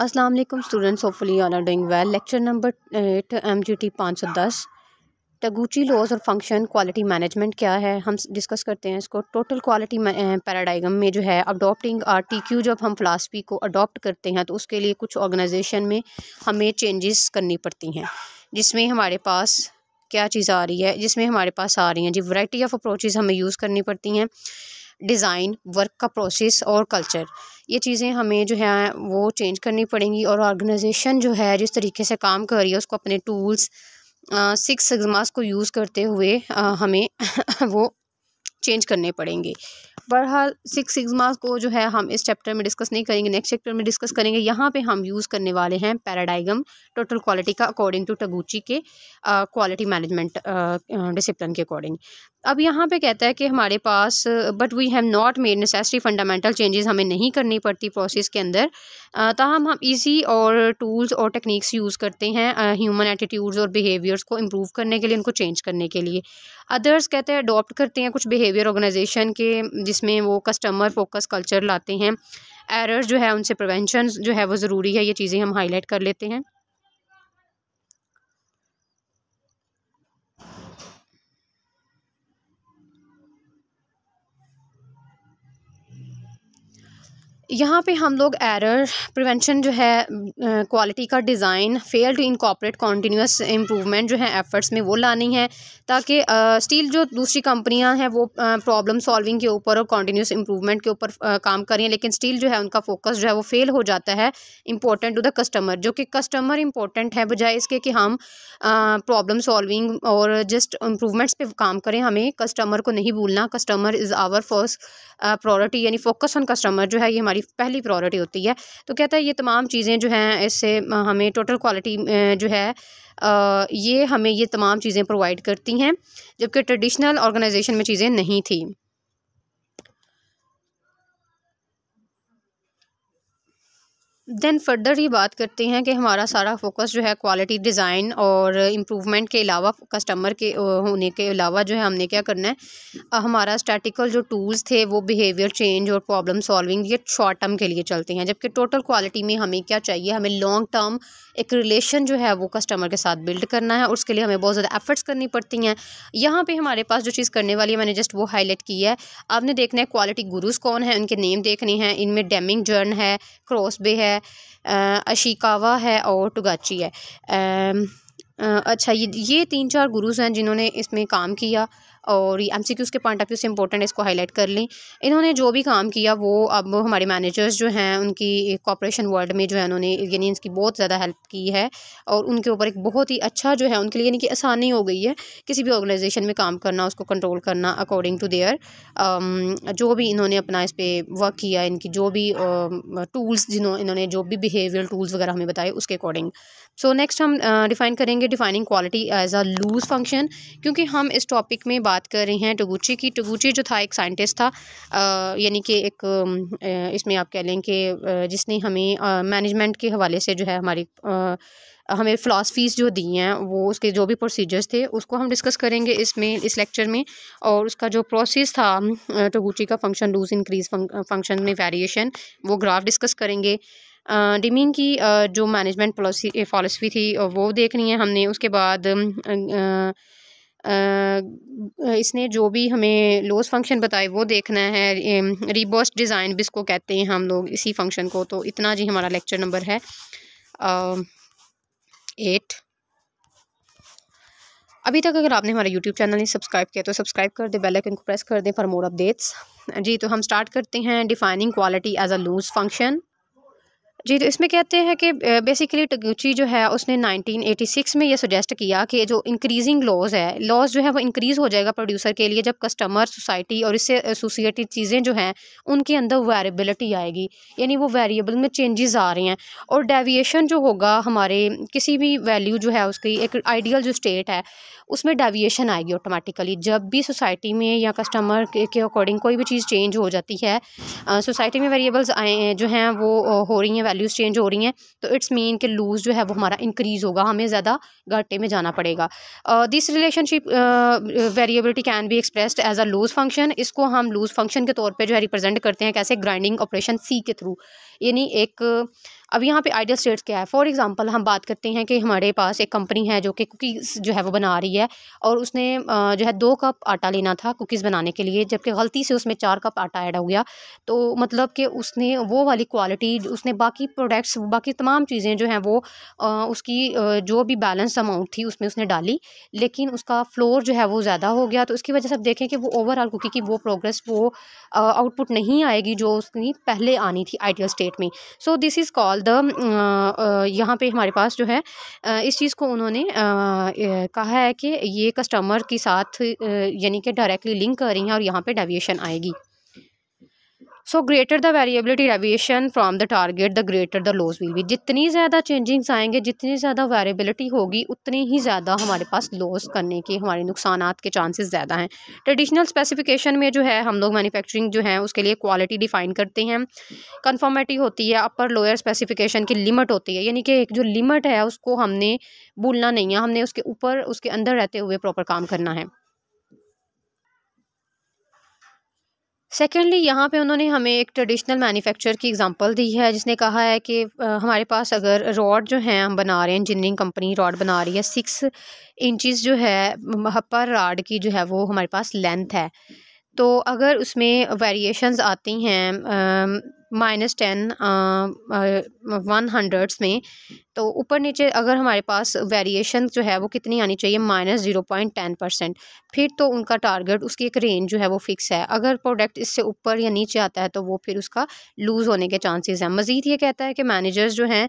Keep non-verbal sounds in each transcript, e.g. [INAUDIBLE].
Aslam students hopefully all are doing well lecture number eight M G T पाँच सौ दस Taguchi laws और function quality management क्या है हम डिस्कस करते हैं इसको टोटल क्वालिटी पैराडाइगम में जो है अडोप्टिंग आर टी क्यू जब हम फ़िलासफ़ी को अडोप्ट करते हैं तो उसके लिए कुछ ऑर्गेनाइजेशन में हमें चेंजेस करनी पड़ती हैं जिसमें हमारे पास क्या चीज़ आ रही है जिसमें हमारे पास आ रही हैं जी वाइटी ऑफ अप्रोचेज़ हमें यूज़ करनी पड़ती हैं डिज़ाइन वर्क का प्रोसेस और कल्चर ये चीज़ें हमें जो है वो चेंज करनी पड़ेंगी और ऑर्गेनाइजेशन जो है जिस तरीके से काम कर रही है उसको अपने टूल्स सिक्स सिग्मास को यूज़ करते हुए आ, हमें [LAUGHS] वो चेंज करने पड़ेंगे बहरहाल सिक्स सिग्मा को जो है हम इस चैप्टर में डिस्कस नहीं करेंगे नेक्स्ट चैप्टर में डिस्कस करेंगे यहाँ पे हम यूज़ करने वाले हैं पैराडाइगम टोटल क्वालिटी का अकॉर्डिंग टू टगूची के क्वालिटी मैनेजमेंट डिसिप्लिन के अकॉर्डिंग अब यहाँ पे कहता है कि हमारे पास but we have not made necessary fundamental changes हमें नहीं करनी पड़ती प्रोसेस के अंदर ताहम हम इजी और टूल्स और टेक्निक्स यूज़ करते हैं ह्यूमन एटीट्यूड्स और बिहेवियर्स को इम्प्रूव करने के लिए उनको चेंज करने के लिए अदर्स कहते हैं अडोप्ट करते हैं कुछ बिहेवियर ऑर्गेनाइजेशन के जिसमें वो कस्टमर फोकस कल्चर लाते हैं एरर्स जो है उनसे प्रिवेंशन जो है वो ज़रूरी है ये चीज़ें हम हाईलाइट कर लेते हैं यहाँ पे हम लोग एरर प्रिवेंशन जो है क्वालिटी का design fail to incorporate continuous improvement जो है एफ़र्ट्स में वो लानी है ताकि स्टील जो दूसरी कंपनियाँ हैं वो प्रॉब्लम सॉल्विंग के ऊपर और कॉन्टीन्यूस इम्प्रूवमेंट के ऊपर काम करें लेकिन स्टील जो है उनका फोकस जो है वो फेल हो जाता है इंपॉर्टेंट टू द कस्टमर जो कि कस्टमर इंपॉर्टेंट है बजाय इसके कि हम प्रॉब्लम सॉल्विंग और जस्ट इम्प्रूवमेंट्स पर काम करें हमें कस्टमर को नहीं भूलना customer is our first priority यानी फोकस ऑन कस्टमर जो है ये हमारी पहली प्रायोरिटी होती है तो कहता है ये तमाम चीज़ें जो हैं इससे हमें टोटल क्वालिटी जो है ये हमें ये तमाम चीज़ें प्रोवाइड करती हैं जबकि ट्रेडिशनल ऑर्गेनाइजेशन में चीज़ें नहीं थी दैन फर्दर ही बात करते हैं कि हमारा सारा फोकस जो है क्वालिटी डिज़ाइन और इम्प्रूवमेंट के अलावा कस्टमर के होने के अलावा जो है हमने क्या करना है हमारा स्टैटिकल जो टूल्स थे वो बिहेवियर चेंज और प्रॉब्लम सॉल्विंग ये शॉर्ट टर्म के लिए चलते हैं जबकि टोटल क्वालिटी में हमें क्या चाहिए हमें लॉन्ग टर्म एक रिलेशन जो है वो कस्टमर के साथ बिल्ड करना है उसके लिए हमें बहुत ज़्यादा एफ़र्ट्स करनी पड़ती हैं यहाँ पर हमारे पास जो चीज़ करने वाली है मैंने जस्ट वो हाईलाइट की है आपने देखना है क्वालिटी गुरुज़ कौन है उनके नेम देखने हैं इनमें डेमिंग जर्न है क्रॉस बे है अशिकावा है और टुगाची है अच्छा ये ये तीन चार गुरुज़ हैं जिन्होंने इसमें काम किया और एम के पॉइंट ऑफ व्यू से इंपॉर्टेंट इसको हाईलाइट कर लें इन्होंने जो भी काम किया वो अब हमारे मैनेजर्स जो हैं उनकी कॉपरेशन वर्ल्ड में जो है उन्होंने यानी इनकी बहुत ज़्यादा हेल्प की है और उनके ऊपर एक बहुत ही अच्छा जो है उनके लिए यानी कि आसानी हो गई है किसी भी ऑर्गेनाइजेशन में काम करना उसको कंट्रोल करना अकॉर्डिंग टू देयर जो भी इन्होंने अपना इस पर वर्क किया इनकी जो भी टूल्स um, जिन्होंने इन्होंने जो भी बिहेवियर टूल्स वगैरह हमें बताए उसके अकॉर्डिंग सो नेक्स्ट हम डिफ़ाइन uh, करेंगे defining quality as a loss function क्योंकि हम इस टॉपिक में बात कर रहे हैं टगुची की टगुची जो था एक साइंटिस्ट था यानी कि एक इसमें आप कह लें कि जिसने हमें मैनेजमेंट के हवाले से जो है हमारी आ, हमें फ़िलासफ़ीज़ जो दी हैं वो उसके जो भी प्रोसीजर्स थे उसको हम डिस्कस करेंगे इसमें इस लेक्चर में और उसका जो प्रोसेस था टगूची का फंक्शन लूज इंक्रीज फंक्शन में वेरिएशन वो ग्राफ डिस्कस करेंगे डिमिंग की जो मैनेजमेंट पॉलिसी पॉलिसी थी वो देखनी है हमने उसके बाद इसने जो भी हमें लॉस फंक्शन बताए वो देखना है रिबोस्ट डिज़ाइन भी इसको कहते हैं हम लोग इसी फंक्शन को तो इतना जी हमारा लेक्चर नंबर है एट अभी तक अगर आपने हमारा यूट्यूब चैनल नहीं सब्सक्राइब किया तो सब्सक्राइब कर दें बेल आइकन को प्रेस कर दें फॉर मोर अपडेट्स जी तो हम स्टार्ट करते हैं defining quality as a loss function जी तो इसमें कहते हैं कि बेसिकली टगुची जो है उसने 1986 में ये सजेस्ट किया कि जो इंक्रीजिंग लॉज है लॉज जो है वो इंक्रीज़ हो जाएगा प्रोड्यूसर के लिए जब कस्टमर सोसाइटी और इससे एसोसिएटेड चीज़ें जो हैं उनके अंदर वेरिएबिलिटी आएगी यानी वो वेरिएबल में चेंजेस आ रहे हैं और डेविएशन जो होगा हमारे किसी भी वैल्यू जो है उसकी एक आइडियल जो स्टेट है उसमें डेविएशन आएगी ऑटोमेटिकली जब भी सोसाइटी में या कस्टमर के अकॉर्डिंग कोई भी चीज़ चेंज हो जाती है सोसाइटी में वेरिएबल्स आए जो हैं वो हो रही हैं वैल्यूज़ चेंज हो रही हैं तो इट्स मीन कि लूज़ जो है वो हमारा इंक्रीज़ होगा हमें ज़्यादा घाटे में जाना पड़ेगा this relationship variability can be expressed as a loss function इसको हम लूज़ फंक्शन के तौर पर जो है रिप्रेजेंट करते हैं कैसे ग्राइंडिंग ऑपरेशन सी के थ्रू यानी एक uh, अब यहाँ पे आइडियल स्टेट्स क्या है फॉर एग्जांपल हम बात करते हैं कि हमारे पास एक कंपनी है जो कि कुकीज़ जो है वो बना रही है और उसने जो है दो कप आटा लेना था कुकीज़ बनाने के लिए जबकि गलती से उसमें चार कप आटा ऐड हो गया तो मतलब कि उसने वो वाली क्वालिटी उसने बाकी प्रोडक्ट्स बाकी तमाम चीज़ें जो हैं वो उसकी जो भी बैलेंस अमाउंट थी उसमें उसने डाली लेकिन उसका फ्लोर जो है वो ज़्यादा हो गया तो उसकी वजह से आप देखें कि वो ओवरऑल कुकी की वो प्रोग्रेस वो आउटपुट नहीं आएगी जो उसकी पहले आनी थी आइडियल स्टेट में so this is called the यहाँ पे हमारे पास जो है इस चीज़ को उन्होंने कहा है कि ये कस्टमर के साथ यानी कि डायरेक्टली लिंक कर रही हैं और यहाँ पे डेविएशन आएगी so greater the variability deviation from the target the greater the loss will भी जितनी ज़्यादा चेंजिंग्स आएंगे जितनी ज़्यादा वेरिएबिलिटी होगी उतनी ही ज़्यादा हमारे पास लॉस करने के हमारे नुकसान के चांसेस ज़्यादा हैं ट्रेडिशनल स्पेसिफिकेशन में जो है हम लोग मैन्युफैक्चरिंग जो है उसके लिए क्वालिटी डिफाइन करते हैं कन्फर्मेटी होती है अपर लोअर स्पेसिफिकेशन की लिमिट होती है यानी कि एक जो लिमिट है उसको हमने भूलना नहीं है हमने उसके ऊपर उसके अंदर रहते हुए प्रॉपर काम करना है सेकेंडली यहाँ पे उन्होंने हमें एक ट्रेडिशनल मैन्युफैक्चर की एग्जांपल दी है जिसने कहा है कि हमारे पास अगर रॉड जो हैं हम बना रहे हैं इंजीनियरिंग कंपनी रॉड बना रही है सिक्स इंचज़ जो है पर रॉड की जो है वो हमारे पास लेंथ है तो अगर उसमें वेरिएशंस आती हैं माइनस टेन वन हंड्रेड्स में तो ऊपर नीचे अगर हमारे पास वेरिएशन जो है वो कितनी आनी चाहिए minus zero point ten percent फिर तो उनका टारगेट उसकी एक रेंज जो है वो फिक्स है अगर प्रोडक्ट इससे ऊपर या नीचे आता है तो वो फिर उसका लूज़ होने के चांसेस हैं मज़ीद ये कहता है कि मैनेजर्स जो हैं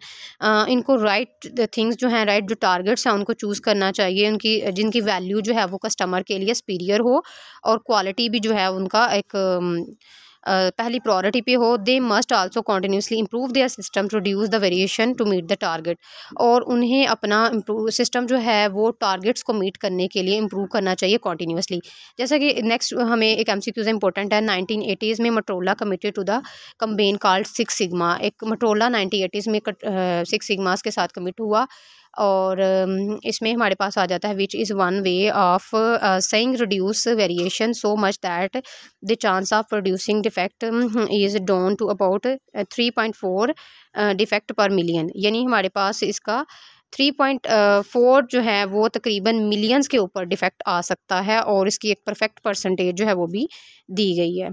इनको राइट थिंग्स जो हैं राइट जो टारगेट्स हैं उनको चूज़ करना चाहिए उनकी जिनकी वैल्यू जो है वो कस्टमर के लिए सुपीरियर हो और क्वालिटी भी जो है उनका एक पहली प्रायोरिटी पे हो they must also continuously improve their system to reduce the variation to meet the target और उन्हें अपना सिस्टम जो है वो टारगेट्स को मीट करने के लिए इम्प्रूव करना चाहिए कॉन्टीन्यूसली जैसा कि नेक्स्ट हमें एक एम सी क्यूज इंपॉर्टेंट है नाइनटीन एटीज़ में Motorola committed to the campaign called six sigma एक मटोला नाइनटीन एटीज़ में सिक्स सिग्मास के साथ कमिट हुआ और इसमें हमारे पास आ जाता है which is one way of saying reduce variation so much that the chance of producing defect is down to about three point four defect per million यानी हमारे पास इसका थ्री पॉइंट फोर जो है वो तकरीबन मिलियंस के ऊपर डिफेक्ट आ सकता है और इसकी एक परफेक्ट परसेंटेज जो है वो भी दी गई है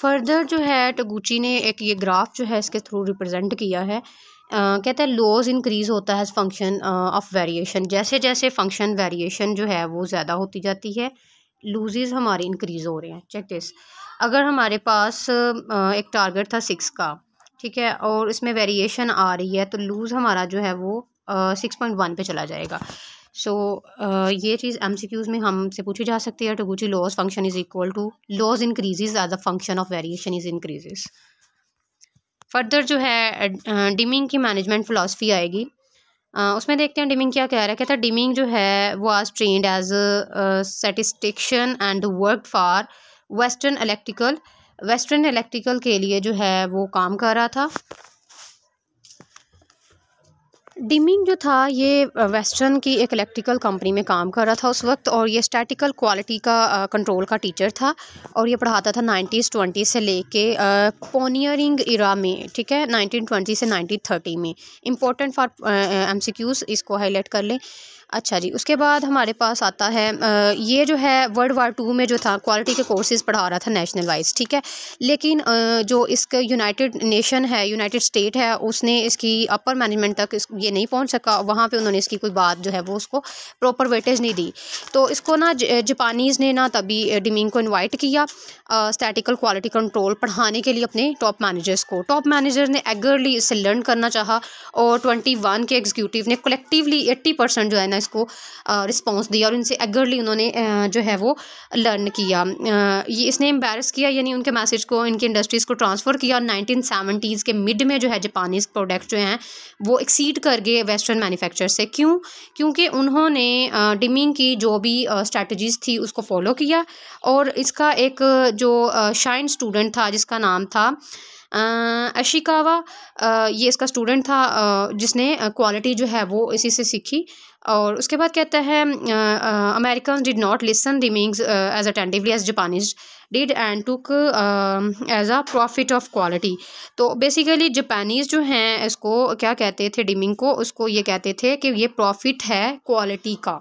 फर्दर जो है टगूची ने एक ये ग्राफ जो है इसके थ्रू रिप्रेजेंट किया है Uh, कहते हैं लॉज इंक्रीज़ होता है फंक्शन ऑफ वेरिएशन जैसे जैसे फंक्शन वेरिएशन जो है वो ज़्यादा होती जाती है लूजेज हमारे इंक्रीज़ हो रहे हैं चेक दिस अगर हमारे पास uh, एक टारगेट था सिक्स का ठीक है और इसमें वेरिएशन आ रही है तो लूज़ हमारा जो है वो सिक्स पॉइंट वन पर चला जाएगा सो so, uh, ये चीज़ एम सी क्यूज़ में हमसे पूछी जा सकती है Taguchi loss function is equal to loss increases as a function of variation is increases further जो है डिमिंग uh, की मैनेजमेंट फ़िलासफ़ी आएगी Uh, उसमें देखते हैं डिमिंग क्या कह रहा है कहता है डिमिंग जो है वो आज trained as statistician and work for Western Electrical Western Electrical के लिए जो है वो काम कर रहा था डिमिंग जो था ये वेस्टर्न की एक इलेक्ट्रिकल कंपनी में काम कर रहा था उस वक्त और ये स्टैटिकल क्वालिटी का कंट्रोल का टीचर था और ये पढ़ाता था नाइन्टीज़ ट्वेंटी से लेके पोनियरिंग इरा में ठीक है नाइनटीन ट्वेंटी से नाइनटीन थर्टी में important for M C Qs इसको हाईलाइट कर लें अच्छा जी उसके बाद हमारे पास आता है ये जो है वर्ल्ड वार टू में जो था क्वालिटी के कोर्सेज पढ़ा रहा था नेशनल वाइज ठीक है लेकिन जो इसका यूनाइटेड नेशन है यूनाइटेड स्टेट है उसने इसकी अपर मैनेजमेंट तक ये नहीं पहुँच सका वहाँ पर उन्होंने इसकी कोई बात जो है वो उसको प्रॉपर वेटेज नहीं दी तो इसको ना जापानीज़ ने ना तभी डिमिंग को इन्वाइट किया स्टैटिकल क्वालिटी कंट्रोल पढ़ाने के लिए अपने टॉप मैनेजर्स को टॉप मैनेजर ने एगरली इससे लर्न करना चाहा और ट्वेंटी वन के एग्जीक्यूटिव ने कलेक्टिवली एट्टी परसेंट जो है ना इसको रिस्पॉन्स दिया और इनसे एगरली उन्होंने जो है वो लर्न किया ये इसने एम्बेरस किया यानी उनके मैसेज को इनकी इंडस्ट्रीज़ को ट्रांसफ़र किया और नाइनटीन सेवेंटीज़ के मिड में जो है जापानीज़ प्रोडक्ट जो हैं वो एक्सीड कर गए वेस्टर्न मैन्युफैक्चर से क्यों क्योंकि उन्होंने डिमिंग की जो भी स्ट्रेटजीज़ थी उसको फॉलो किया और इसका एक जो शाइन स्टूडेंट था जिसका नाम था अशिकावा ये इसका स्टूडेंट था जिसने क्वालिटी जो है वो इसी से सीखी और उसके बाद कहता है American did not listen Deming's as attentively as Japanese did and took as a profit of quality तो बेसिकली जापानीज़ जो हैं इसको क्या कहते थे डिमिंग को उसको ये कहते थे कि ये प्रॉफिट है क्वालिटी का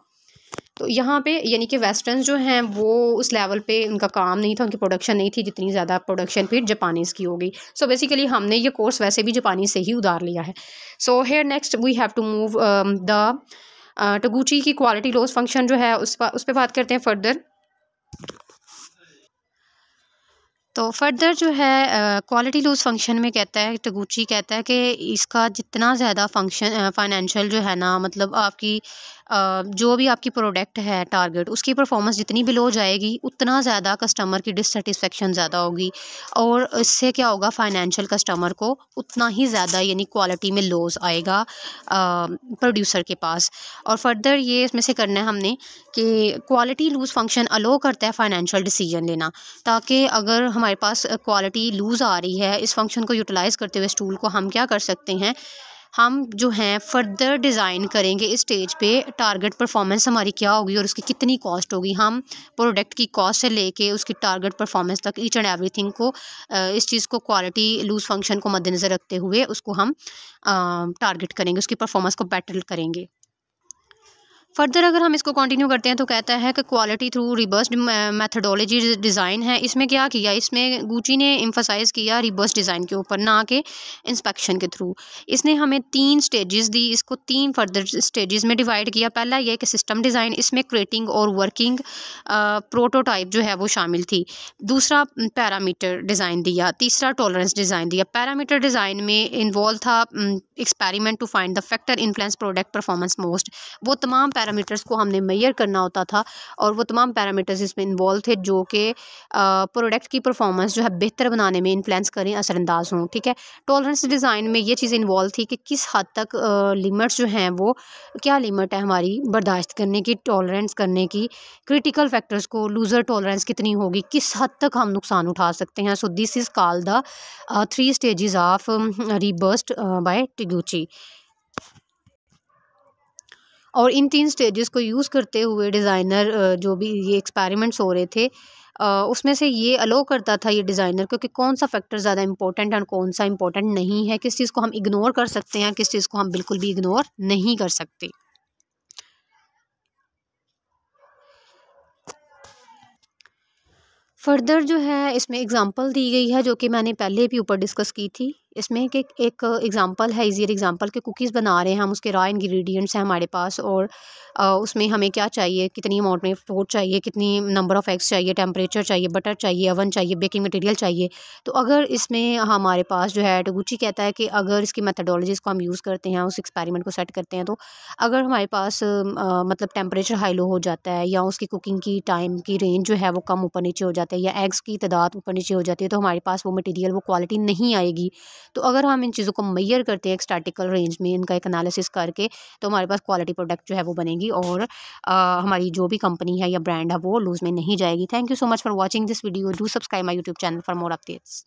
तो यहाँ पे यानी कि वेस्टर्न जो हैं वो उस लेवल पे उनका काम नहीं था उनकी प्रोडक्शन नहीं थी जितनी ज़्यादा प्रोडक्शन फिर जापानीज़ की हो गई सो बेसिकली हमने ये कोर्स वैसे भी जापानी से ही उधार लिया है so here next we have to move the Taguchi की क्वालिटी लॉस फंक्शन जो है उस पर उस पर बात करते हैं फर्दर तो फर्दर जो है क्वालिटी लूज फंक्शन में कहता है टगूची कहता है कि इसका जितना ज़्यादा फंक्शन फाइनेंशियल जो है ना मतलब आपकी जो भी आपकी प्रोडक्ट है टारगेट उसकी परफॉर्मेंस जितनी भी लो जाएगी उतना ज़्यादा कस्टमर की डिससेटिस्फेक्शन ज़्यादा होगी और इससे क्या होगा फाइनेंशियल कस्टमर को उतना ही ज़्यादा यानी क्वालिटी में लॉस आएगा प्रोड्यूसर के पास और फर्दर ये इसमें से करना है हमने कि क्वालिटी लूज़ फंक्शन अलो करता है फाइनेंशियल डिसीजन लेना ताकि अगर हमारे पास क्वालिटी लूज़ आ रही है इस फंक्शन को यूटिलाइज़ करते हुए स्टूल को हम क्या कर सकते हैं हम जो हैं फर्दर डिज़ाइन करेंगे इस स्टेज पे टारगेट परफॉर्मेंस हमारी क्या होगी और उसकी कितनी कॉस्ट होगी हम प्रोडक्ट की कॉस्ट से लेके उसकी टारगेट परफॉर्मेंस तक ईच एंड एवरीथिंग को इस चीज़ को क्वालिटी लूज फंक्शन को मद्देनज़र रखते हुए उसको हम टारगेट करेंगे उसकी परफॉर्मेंस को बेटर करेंगे फर्दर अगर हम इसको कंटिन्यू करते हैं तो कहता है कि quality through reverse methodology design है इसमें क्या किया इसमें गुची ने इम्फोसाइज़ किया रिवर्स डिज़ाइन के ऊपर ना कि इंस्पेक्शन के थ्रू इसने हमें तीन स्टेजेस दी इसको तीन फर्दर स्टेजेस में डिवाइड किया पहला ये कि सिस्टम डिज़ाइन इसमें क्रिएटिंग और वर्किंग प्रोटोटाइप जो है वो शामिल थी दूसरा पैरामीटर डिज़ाइन दिया तीसरा टॉलरेंस डिज़ाइन दिया पैरामीटर डिज़ाइन में इन्वॉल्व था experiment to find the factor influence product performance most वो तमाम पैरामीटर्स को हमने मैयर करना होता था और वो तमाम पैरामीटर्स इसमें इन्वॉल्व थे जो कि प्रोडक्ट की परफॉर्मेंस जो है बेहतर बनाने में इन्फ्लुएंस करें असरअंदाज हों ठीक है टॉलरेंस डिज़ाइन में ये चीज़ें इन्वॉल्व थी कि किस हद तक लिमिट्स जो हैं वो क्या लिमिट है हमारी बर्दाश्त करने की टॉलरेंस करने की क्रिटिकल फैक्टर्स को लूज़र टॉलरेंस कितनी होगी किस हद तक हम नुकसान उठा सकते हैं so this is call the three stages of robust by Taguchi और इन तीन स्टेजेस को यूज़ करते हुए डिज़ाइनर जो भी ये एक्सपेरिमेंट्स हो रहे थे उसमें से ये अलो करता था ये डिज़ाइनर क्योंकि कौन सा फैक्टर ज़्यादा इंपॉर्टेंट और कौन सा इंपॉर्टेंट नहीं है किस चीज़ को हम इग्नोर कर सकते हैं किस चीज़ को हम बिल्कुल भी इग्नोर नहीं कर सकते फर्दर जो है इसमें एग्ज़ाम्पल दी गई है जो कि मैंने पहले भी ऊपर डिस्कस की थी इसमें कि एक एग्ज़ाम्पल है इज़ियर एग्ज़ाम्पल के कुकीज़ बना रहे हैं हम उसके रॉ इंग्रेडिएंट्स हैं हमारे पास और आ, उसमें हमें क्या चाहिए कितनी अमाउंट में फ्रूट चाहिए कितनी नंबर ऑफ़ एग्स चाहिए टेम्परेचर चाहिए बटर चाहिए अवन चाहिए बेकिंग मटेरियल चाहिए तो अगर इसमें हमारे पास जो है टगुची कहता है कि अगर इसकी मैथडोलॉजीज़ को हम यूज़ करते हैं उस एक्सपेरिमेंट को सेट करते हैं तो अगर हमारे पास आ, मतलब टेम्परेचर हाई लो हो जाता है या उसकी कुकिंग की टाइम की रेंज जो है वो कम ऊपर नीचे हो जाता है या एग्स की तादाद ऊपर नीचे हो जाती है तो हमारे पास वो मटीरियल वो क्वालिटी नहीं आएगी तो अगर हम इन चीज़ों को मैयर करते हैं स्टार्टिकल रेंज में इनका एक एनालिसिस करके तो हमारे पास क्वालिटी प्रोडक्ट जो है वो बनेगी और आ, हमारी जो भी कंपनी है या ब्रांड है वो लूज़ में नहीं जाएगी thank you so much for watching this video do subscribe my YouTube channel for more updates